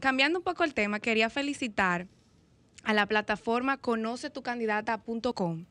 cambiando un poco el tema, quería felicitar a la plataforma conoce tu conocetucandidata.com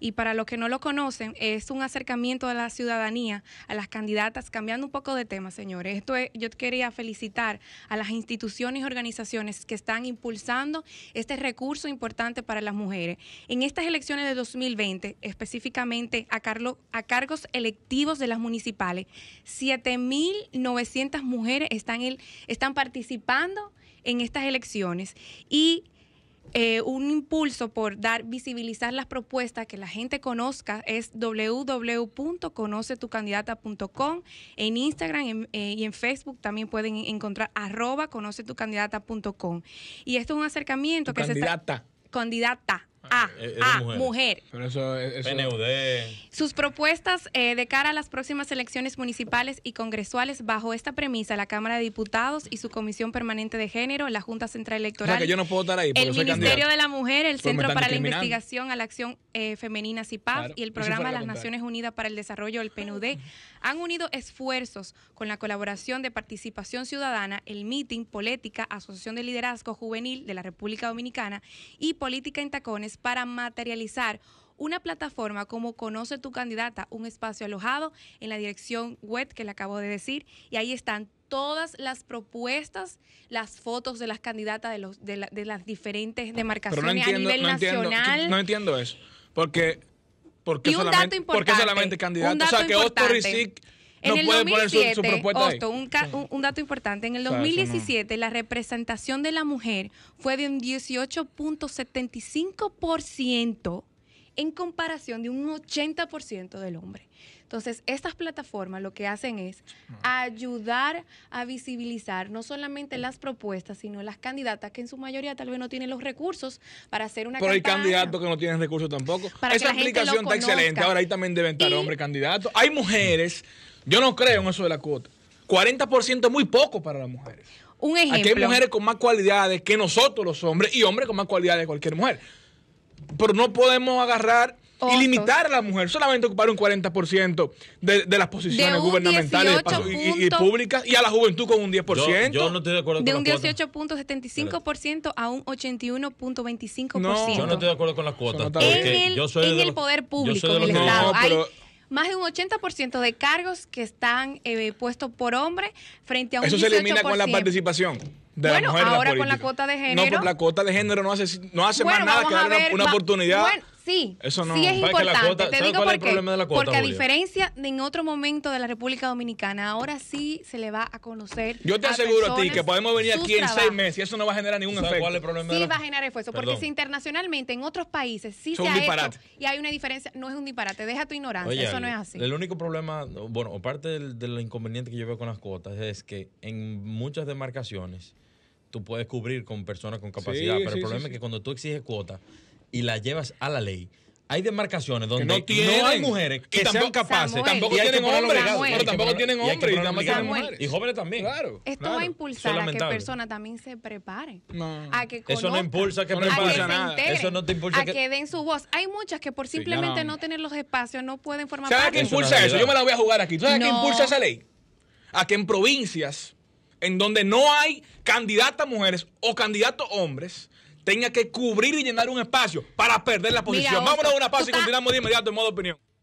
Y para los que no lo conocen, es un acercamiento de la ciudadanía a las candidatas, cambiando un poco de tema, señores. Esto yo quería felicitar a las instituciones y organizaciones que están impulsando este recurso importante para las mujeres. En estas elecciones de 2020, específicamente a, carlos a cargos electivos de las municipales, 7.900 mujeres están, están participando en estas elecciones y eh, un impulso por dar, visibilizar las propuestas, que la gente conozca, es www.conocetucandidata.com. En Instagram eh, y en Facebook también pueden encontrar arroba conocetucandidata.com. Y esto es un acercamiento que se Candidata. Ah, ah, e-, a, ah, mujer. PNUD. Sus propuestas eh, de cara a las próximas elecciones municipales y congresuales bajo esta premisa, la Cámara de Diputados y su Comisión Permanente de Género, la Junta Central Electoral, el Ministerio de la Mujer, el Centro para la Investigación a la Acción eh, Femenina cipaf y el Programa de las Naciones Unidas para el Desarrollo, el PNUD, han unido esfuerzos con la colaboración de Participación Ciudadana, el Meeting, Política, Asociación de Liderazgo Juvenil de la República Dominicana y Política en Tacones para materializar una plataforma como Conoce tu candidata, un espacio alojado en la dirección web que le acabo de decir, y ahí están todas las propuestas, las fotos de las candidatas de, los, de, las diferentes demarcaciones a nivel nacional. no entiendo eso, porque... porque solamente, Porque solamente candidatos. O sea, que en el 2007, un, dato importante, en el 2017 la representación de la mujer fue de un 18.75% en comparación de un 80% del hombre. Entonces, estas plataformas lo que hacen es ayudar a visibilizar no solamente las propuestas, sino las candidatas que en su mayoría tal vez no tienen los recursos para hacer una Pero hay candidatos que no tienen recursos tampoco. Esa explicación está excelente. Ahora ahí también deben estar hombres candidatos. Hay mujeres, yo no creo en eso de la cuota. 40% es muy poco para las mujeres. Un Aquí hay mujeres con más cualidades que nosotros los hombres y hombres con más cualidades que cualquier mujer pero no podemos agarrar y limitar a la mujer, solamente ocupar un 40% de, de, las posiciones gubernamentales y, públicas y a la juventud con un 10%. Yo, no estoy de acuerdo con De un 18.75% a un 81.25%. No, yo no estoy de acuerdo con las cuotas. en, el, poder público, Estado. hay, más de un 80% de cargos que están eh, puestos por hombre frente a un Eso se elimina con la participación bueno, ahora con la cuota de género. No, porque la cuota de género no hace, no hace más nada que dar una, oportunidad Sí, Eso no, sí es importante. Te digo por qué. Porque a diferencia de en otro momento de la República Dominicana, ahora sí se le va a conocer. Yo te aseguro a ti que podemos venir aquí en seis meses y eso no va a generar ningún efecto. Cuál es el problema sí de la... va a generar esfuerzo. Porque si internacionalmente en otros países sí se ha hecho y hay una diferencia, no es un disparate, deja tu ignorancia, eso no es así. El único problema, bueno, aparte del, del inconveniente que yo veo con las cuotas es que en muchas demarcaciones tú puedes cubrir con personas con capacidad, pero el problema es que cuando tú exiges cuotas, y la llevas a la ley. Hay demarcaciones donde no, tienen, hay mujeres que tampoco, sean capaces. tampoco, tienen hombres, pero tampoco tienen hombres. Y jóvenes también. Esto va a impulsar a que personas también se preparen. A que Eso no impulsa que, no preparen, a Eso no te impulsa a que... den su voz. Hay muchas que por simplemente no. tener los espacios no pueden formar parte. ¿Sabes qué impulsa eso? Yo me la voy a jugar aquí. ¿Sabes qué impulsa esa ley? A que en provincias en donde no hay candidatas mujeres o candidatos hombres, tenga que cubrir y llenar un espacio para perder la posición. Vamos Vámonos a una pausa y continuamos de inmediato en modo opinión.